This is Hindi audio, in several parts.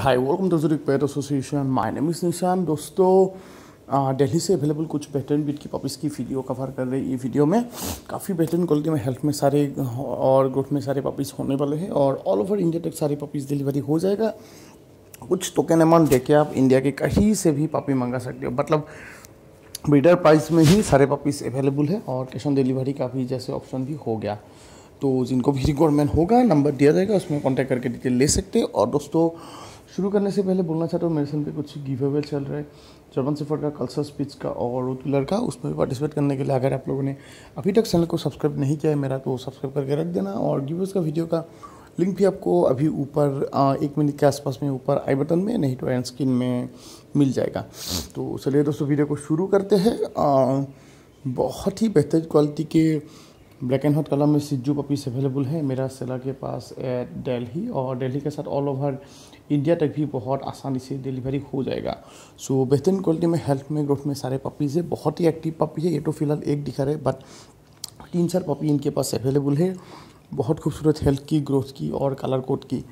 hi welcome to Jurik pet association my name is Nishan दोस्तों दिल्ली से अवेलेबल कुछ बेहतरीन बीट की पॉपिस की वीडियो कवर कर रहे हैं ये वीडियो में काफ़ी बेहतरीन क्वालिटी में हेल्थ में सारे और ग्रुप में सारे पॉपिस होने वाले हैं और ऑल ओवर इंडिया तक सारे पॉपिस डिलीवरी हो जाएगा कुछ टोकन अमाउंट के आप इंडिया के कहीं से भी पॉपी मंगा सकते हो मतलब ब्रीडर प्राइस में ही सारे पॉपिस अवेलेबल है और कैश ऑन डिलीवरी का भी जैसे ऑप्शन भी हो गया तो जिनको भी रिक्वायरमेंट होगा नंबर दिया जाएगा उसमें कॉन्टैक्ट करके डिटेल ले सकते हैं और दोस्तों शुरू करने से पहले बोलना चाहता हूँ मेरे सन पे कुछ गिव अवे चल रहा है जर्मन सिफर का कल्सर स्पीच का और उतुलर का उसमें भी पार्टिसिपेट करने के लिए अगर आप लोगों ने अभी तक चैनल को सब्सक्राइब नहीं किया है मेरा तो सब्सक्राइब करके रख देना और गिवर्स का वीडियो का लिंक भी आपको अभी ऊपर एक मिनट के आसपास में ऊपर आई बटन में नहीं तो एंड स्क्रीन में मिल जाएगा तो चलिए दोस्तों वीडियो को शुरू करते हैं बहुत ही बेहतर क्वालिटी के ब्लैक एंड व्हाइट कलर में सिज्जू पपीस अवेलेबल है मेरा सेलर के पास दिल्ली और दिल्ली के साथ ऑल ओवर इंडिया तक भी बहुत आसानी से डिलीवरी हो जाएगा सो so, बेहतरीन क्वालिटी में हेल्थ में ग्रोथ में सारे पपीज़ है बहुत ही एक्टिव पपी है ये तो फिलहाल एक दिखा रहे बट तीन चार पपी इनके पास अवेलेबल है बहुत खूबसूरत हेल्थ की ग्रोथ की और कलर कोड की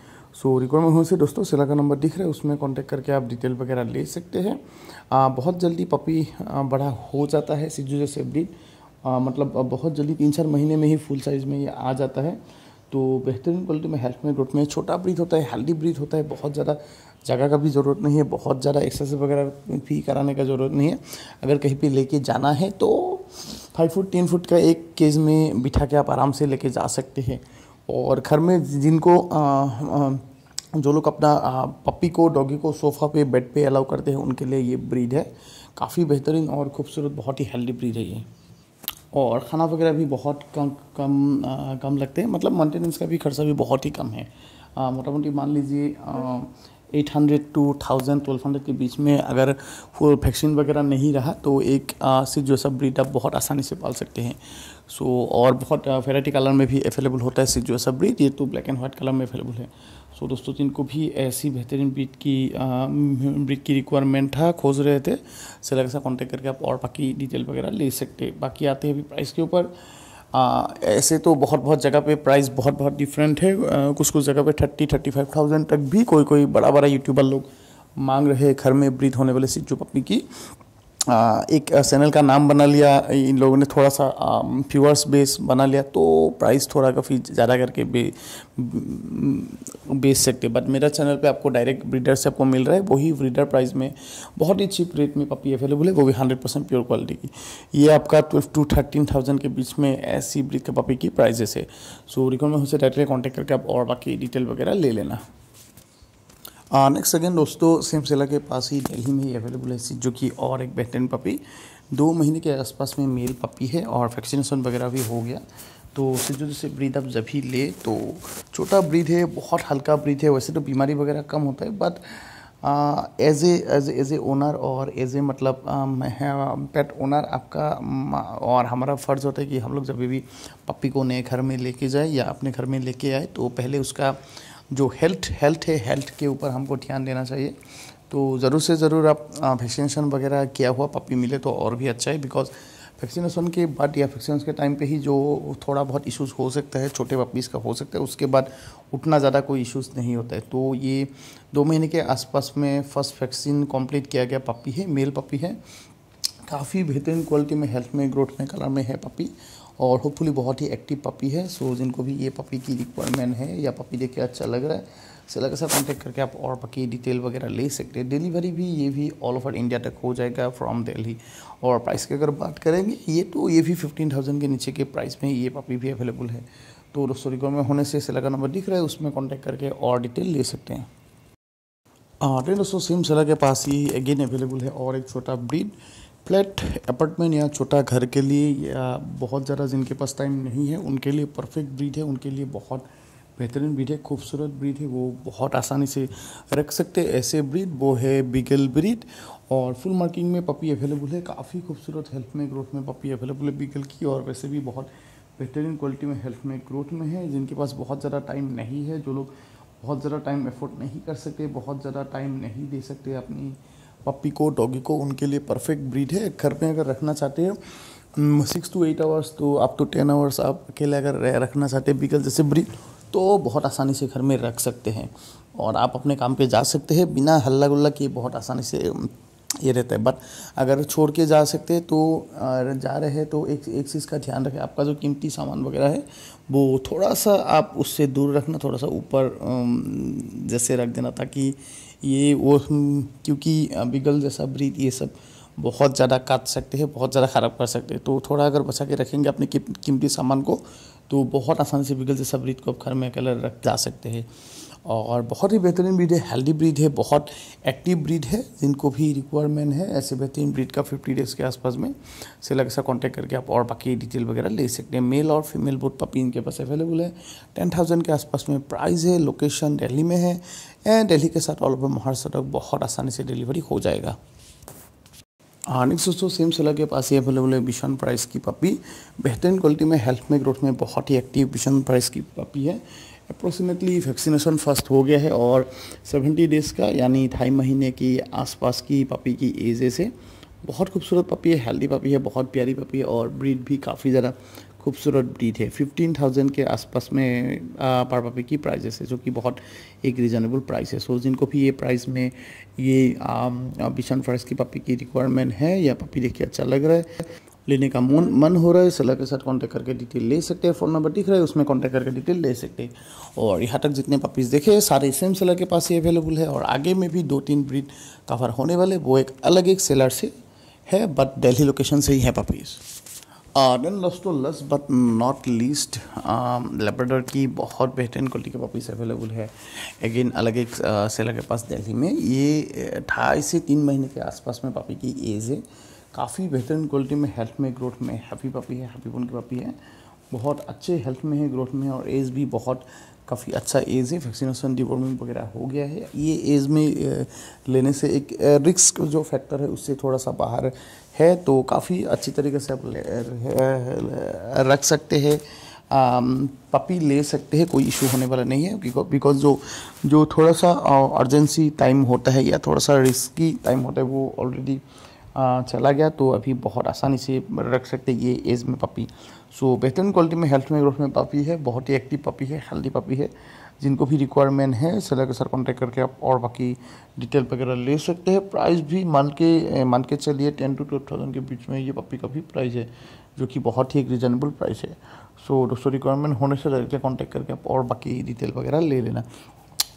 सो रिक्वायरमेंट होने से दोस्तों सेलर का नंबर दिख रहा है उसमें कांटेक्ट करके आप डिटेल वगैरह ले सकते हैं बहुत जल्दी पपी बड़ा हो जाता है सिज्जू जैसे ब्रीड आ, मतलब बहुत जल्दी तीन चार महीने में ही फुल साइज़ में ये आ जाता है तो बेहतरीन क्वालिटी में हेल्थ में ग्रोथ में छोटा ब्रीथ होता है हेल्दी ब्रीथ होता है बहुत ज़्यादा जगह का भी ज़रूरत नहीं है बहुत ज़्यादा एक्सरसाइज वगैरह फी कराने का ज़रूरत नहीं है अगर कहीं पे लेके जाना है तो फाइव फुट टेन फुट का एक केज में बिठा के आप आराम से लेके जा सकते हैं और घर में जिनको जो लोग अपना पप्पी को डॉगी को सोफ़ा पे बेड पे अलाउ करते हैं उनके लिए ये ब्रीड है काफ़ी बेहतरीन और खूबसूरत बहुत ही हेल्दी ब्रीड है ये और खाना वगैरह भी बहुत कम कम आ, कम लगते हैं मतलब मेंटेनेंस का भी खर्चा भी बहुत ही कम है मोटा मोटी मान लीजिए eight hundred to thousand twelve hundred के बीच में अगर वो वैक्सीन वगैरह नहीं रहा तो एक आ, से जो सब ब्रीड आप बहुत आसानी से पाल सकते हैं सो so, और बहुत वेराइटी कलर में भी अवेलेबल होता है सिर्फ जो सब ब्रीड ये तो ब्लैक एंड वाइट कलर में अवेलेबल है सो so, दोस्तों जिनको भी ऐसी बेहतरीन ब्रीड की ब्रीड की रिक्वायरमेंट था खोज रहे थे सेलर के कॉन्टैक्ट करके आप और बाकी डिटेल वगैरह ले सकते बाकी आते हैं अभी प्राइस के ऊपर आ, ऐसे तो बहुत बहुत जगह पे प्राइस बहुत बहुत डिफरेंट है आ, कुछ कुछ जगह पे थर्टी थर्टी फाइव थाउजेंड तक भी कोई कोई बड़ा बड़ा यूट्यूबर लोग मांग रहे हैं घर में ब्रीथ होने वाले सीट जो पपी की एक चैनल का नाम बना लिया इन लोगों ने थोड़ा सा व्यूअर्स बेस बना लिया तो प्राइस थोड़ा काफ़ी ज़्यादा करके बे, बेच सकते बट मेरा चैनल पे आपको डायरेक्ट ब्रीडर से आपको मिल रहा है वही ब्रीडर प्राइस में बहुत ही चीप रेट में पपी अवेलेबल है वो भी हंड्रेड परसेंट प्योर क्वालिटी की ये आपका ट्वेल्व टू थर्टीन थाउजेंड के बीच में ऐसी ब्रीड के पपी की प्राइजेस है सो रिकॉर्ड में उसे डायरेक्टली कॉन्टैक्ट करके आप और बाकी डिटेल वगैरह ले लेना नेक्स्ट uh, अगेन दोस्तों सिमसेला के पास ही दिल्ली में ही अवेलेबल है जो कि और एक बेहतरीन पपी दो महीने के आसपास में मेल पपी है और वैक्सीनेशन वगैरह भी हो गया तो जो जैसे ब्रीद आप जब ही ले तो छोटा ब्रीद है बहुत हल्का ब्रीद है वैसे तो बीमारी वगैरह कम होता है but as as as a owner और एज ए मतलब पेट um, ओनर um, आपका um, और हमारा फ़र्ज़ होता है कि हम लोग जब भी पप्पी को नए घर में लेके जाए या अपने घर में लेके आए तो पहले उसका जो हेल्थ हेल्थ है हेल्थ के ऊपर हमको ध्यान देना चाहिए तो ज़रूर से ज़रूर आप वैक्सीनेशन वगैरह किया हुआ पपी मिले तो और भी अच्छा है बिकॉज वैक्सीनेशन के बाद या वैक्सीनेशन के टाइम पे ही जो थोड़ा बहुत इश्यूज़ हो सकता है छोटे पपीज़ का हो सकता है उसके बाद उतना ज़्यादा कोई इश्यूज़ नहीं होता है तो ये दो महीने के आसपास में फर्स्ट वैक्सीन कंप्लीट किया गया पपी है मेल पपी है काफ़ी बेहतरीन क्वालिटी में हेल्थ में ग्रोथ में कलर में है पपी और होपफुली बहुत ही एक्टिव पपी है सो जिनको भी ये पपी की रिक्वायरमेंट है या पपी देख के अच्छा लग रहा है सेलर के साथ कॉन्टैक्ट करके आप और बाकी डिटेल वगैरह ले सकते हैं डिलीवरी भी ये भी ऑल ओवर इंडिया तक हो जाएगा फ्रॉम दिल्ली और प्राइस की अगर बात करेंगे ये तो ये भी फिफ्टीन थाउजेंड के नीचे के प्राइस में ये पपी भी अवेलेबल है तो दोस्तों रिक्वायरमेंट होने से सेलर का नंबर दिख रहा है उसमें कॉन्टैक्ट करके और डिटेल ले सकते हैं हाँ दोस्तों सेम सेलर के पास ही अगेन अवेलेबल है और एक छोटा ब्रीड फ्लैट अपार्टमेंट या छोटा घर के लिए या बहुत ज़्यादा जिनके पास टाइम नहीं है उनके लिए परफेक्ट ब्रीड है उनके लिए बहुत बेहतरीन ब्रीड है खूबसूरत ब्रीड है वो बहुत आसानी से रख सकते हैं ऐसे ब्रीड वो है बिगल ब्रीड और फुल मार्किंग में पपी अवेलेबल है काफ़ी खूबसूरत हेल्थ में ग्रोथ में पपी अवेलेबल है बिगल की और वैसे भी बहुत बेहतरीन क्वालिटी में हेल्थ में ग्रोथ में है जिनके पास बहुत ज़्यादा टाइम नहीं है जो लोग बहुत ज़्यादा टाइम एफोर्ड नहीं कर सकते बहुत ज़्यादा टाइम नहीं दे सकते अपनी पप्पी को डॉगी को उनके लिए परफेक्ट ब्रीड है घर में अगर रखना चाहते हैं सिक्स टू एट आवर्स तो आप तो टेन आवर्स आप अकेले अगर रखना चाहते हैं बिकल जैसे ब्रीड तो बहुत आसानी से घर में रख सकते हैं और आप अपने काम पे जा सकते हैं बिना हल्ला गुल्ला किए बहुत आसानी से ये रहता है बट अगर छोड़ के जा सकते हैं तो जा रहे हैं तो एक एक चीज़ का ध्यान रखें आपका जो कीमती सामान वगैरह है वो थोड़ा सा आप उससे दूर रखना थोड़ा सा ऊपर जैसे रख देना ताकि ये वो क्योंकि बिगल जैसा ब्रीद ये सब बहुत ज़्यादा काट सकते हैं बहुत ज़्यादा ख़राब कर सकते हैं तो थोड़ा अगर बचा के रखेंगे अपने कीमती सामान को तो बहुत आसानी से बिगल जैसा ब्रीद को आप घर में कलर रख जा सकते हैं और बहुत ही बेहतरीन ब्रीड है हेल्दी ब्रीड है बहुत एक्टिव ब्रीड है जिनको भी रिक्वायरमेंट है ऐसे बेहतरीन ब्रीड का फिफ्टी डेज के आसपास में सेलर के साथ कॉन्टैक्ट करके आप और बाकी डिटेल वगैरह ले सकते हैं मेल और फीमेल बोथ पपी इनके पास अवेलेबल है टेन थाउजेंड के आसपास में प्राइस है लोकेशन दिल्ली में है एंड दिल्ली के साथ ऑल ओवर महाराष्ट्र तक बहुत आसानी से डिलीवरी हो जाएगा हाँ नेक्स्ट दोस्तों सेम सेलर के पास ही अवेलेबल है बिशन प्राइस की पपी बेहतरीन क्वालिटी में हेल्थ में ग्रोथ में बहुत ही एक्टिव बिशन प्राइस की पपी है अप्रोक्सीमेटली वैक्सीनेशन फर्स्ट हो गया है और 70 डेज़ का यानी ढाई महीने की आसपास की पपी की एज से बहुत खूबसूरत पपी है हेल्दी पपी है बहुत प्यारी पपी है और ब्रीड भी काफ़ी ज़्यादा खूबसूरत ब्रीड है फिफ्टीन थाउजेंड के आसपास में पर पपी की प्राइजेस है जो कि बहुत एक रिजनेबल प्राइस है सो so, जिनको भी ये प्राइस में ये बिशन फर्स्ट की पपी की रिक्वायरमेंट है या पपी देखिए अच्छा लग रहा है लेने का मन मन हो रहा है सेलर के साथ कांटेक्ट करके डिटेल ले सकते हैं फ़ोन नंबर दिख रहा है उसमें कांटेक्ट करके डिटेल ले सकते हैं और यहाँ तक जितने पपीज़ देखे सारे सेम सेलर के पास ही अवेलेबल है और आगे में भी दो तीन ब्रिड कवर होने वाले वो एक अलग एक सेलर से है बट दिल्ली लोकेशन से ही है पपीज़ देन दोस्तों लस बट नॉट लीस्ट लेबर की बहुत बेहतरीन क्वालिटी के पपीज अवेलेबल है अगेन अलग एक सेलर uh, के पास दिल्ली में ये ढाई से तीन महीने के आसपास में पापी की एज है काफ़ी बेहतरीन क्वालिटी में हेल्थ में ग्रोथ में हैप्पी पपी है हैप्पी बोन की पपी है बहुत अच्छे हेल्थ में है ग्रोथ में और एज भी बहुत काफ़ी अच्छा एज है वैक्सीनेशन डिपार्टमेंट वगैरह हो गया है ये एज में लेने से एक रिस्क जो फैक्टर है उससे थोड़ा सा बाहर है तो काफ़ी अच्छी तरीके से आप रख सकते हैं पपी ले सकते हैं कोई इशू होने वाला नहीं है बिकॉज जो जो थोड़ा सा अर्जेंसी टाइम होता है या थोड़ा सा रिस्की टाइम होता है वो ऑलरेडी चला गया तो अभी बहुत आसानी से रख सकते ये एज में पपी सो बेहतरीन क्वालिटी में हेल्थ में ग्रोथ में पपी है बहुत ही एक्टिव पपी है हेल्दी पपी है जिनको भी रिक्वायरमेंट है सेलर के साथ कॉन्टैक्ट करके आप और बाकी डिटेल वगैरह ले सकते हैं प्राइस भी मान के मान के चलिए टेन टू ट्वेल्व थाउजेंड के बीच में ये पपी का भी प्राइस है जो कि बहुत ही एक रिजनेबल प्राइस है सो दोस्तों रिक्वायरमेंट होने से डायरेक्टली कॉन्टैक्ट करके आप और बाकी डिटेल वगैरह ले लेना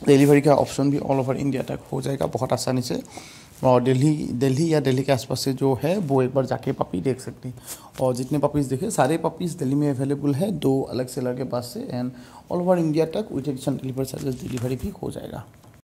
डिलीवरी का ऑप्शन भी ऑल ओवर इंडिया तक हो जाएगा बहुत आसानी से और दिल्ली दिल्ली या दिल्ली के आसपास से जो है वो एक बार जाके पपी देख सकते हैं और जितने पपीज़ देखे सारे पपीज़ दिल्ली में अवेलेबल है दो अलग सेलर के पास से एंड ऑल ओवर इंडिया तक with action delivery service delivery भी हो जाएगा